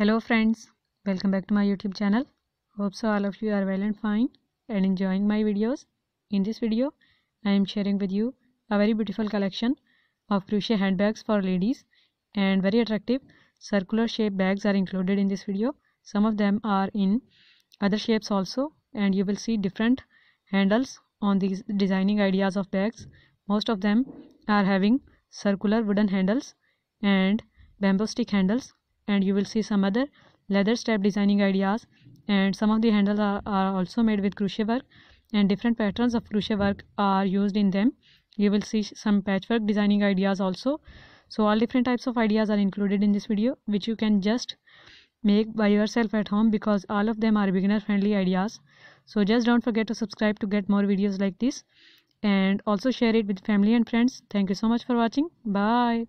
hello friends welcome back to my youtube channel hope so all of you are well and fine and enjoying my videos in this video i am sharing with you a very beautiful collection of crochet handbags for ladies and very attractive circular shape bags are included in this video some of them are in other shapes also and you will see different handles on these designing ideas of bags most of them are having circular wooden handles and bamboo stick handles and you will see some other leather strap designing ideas and some of the handles are, are also made with crochet work and different patterns of crochet work are used in them you will see some patchwork designing ideas also so all different types of ideas are included in this video which you can just make by yourself at home because all of them are beginner friendly ideas so just don't forget to subscribe to get more videos like this and also share it with family and friends thank you so much for watching bye